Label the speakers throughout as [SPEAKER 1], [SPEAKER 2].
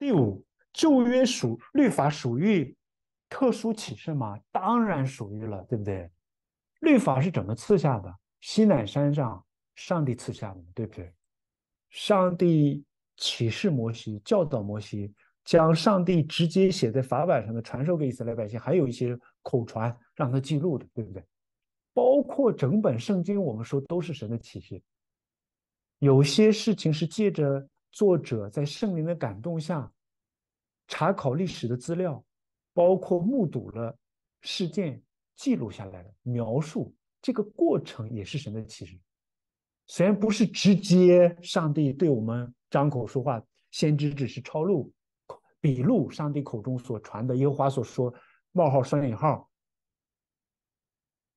[SPEAKER 1] 第五，旧约属律法属于特殊启示吗？当然属于了，对不对？律法是怎么赐下的？西南山上，上帝赐下的，对不对？上帝启示摩西，教导摩西，将上帝直接写在法版上的，传授给以色列百姓，还有一些口传让他记录的，对不对？包括整本圣经，我们说都是神的启示，有些事情是借着。作者在圣灵的感动下，查考历史的资料，包括目睹了事件，记录下来的描述，这个过程也是神的启示。虽然不是直接上帝对我们张口说话，先知只是抄录、笔录上帝口中所传的，耶和华所说（冒号双引号），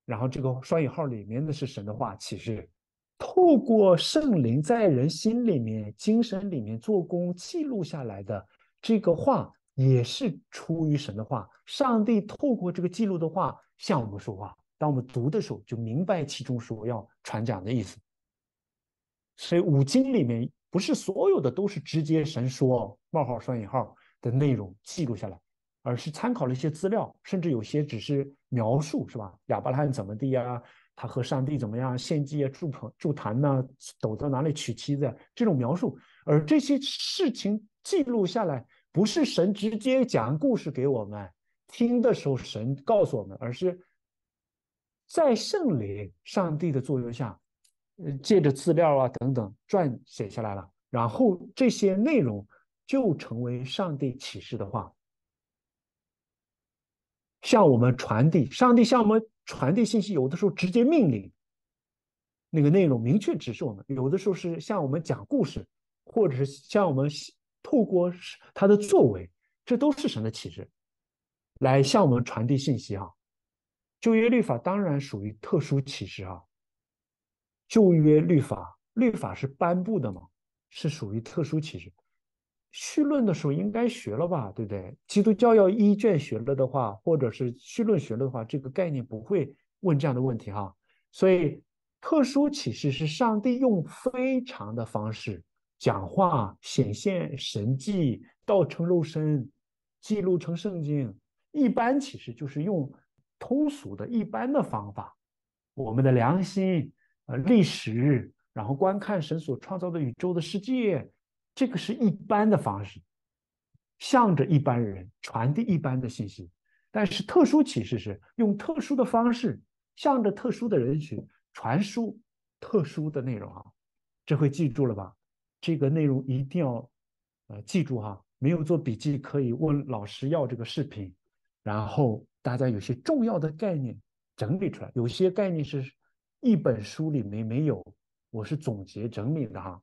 [SPEAKER 1] 然后这个双引号里面的是神的话启示。透过圣灵在人心里面、精神里面做工记录下来的这个话，也是出于神的话。上帝透过这个记录的话向我们说话，当我们读的时候就明白其中所要传讲的意思。所以五经里面不是所有的都是直接神说冒号双引号的内容记录下来，而是参考了一些资料，甚至有些只是描述，是吧？亚伯拉罕怎么地呀？他和上帝怎么样献祭啊、祝棚、祝坛呢？走到哪里娶妻子？这种描述，而这些事情记录下来，不是神直接讲故事给我们听的时候，神告诉我们，而是在圣灵、上帝的作用下，借着资料啊等等撰写下来了。然后这些内容就成为上帝启示的话。向我们传递，上帝向我们传递信息，有的时候直接命令那个内容，明确指示我们；有的时候是向我们讲故事，或者是向我们透过他的作为，这都是神的启示，来向我们传递信息。啊。旧约律法当然属于特殊启示。啊。旧约律法，律法是颁布的嘛，是属于特殊启示。绪论的时候应该学了吧，对不对？基督教要一卷学了的话，或者是绪论学了的话，这个概念不会问这样的问题哈。所以，特殊启示是上帝用非常的方式讲话、显现神迹、道成肉身、记录成圣经；一般启示就是用通俗的一般的方法，我们的良心、呃历史，然后观看神所创造的宇宙的世界。这个是一般的方式，向着一般人传递一般的信息。但是特殊启示是用特殊的方式，向着特殊的人群传输特殊的内容啊！这回记住了吧？这个内容一定要呃记住哈。没有做笔记可以问老师要这个视频，然后大家有些重要的概念整理出来。有些概念是一本书里没没有，我是总结整理的哈。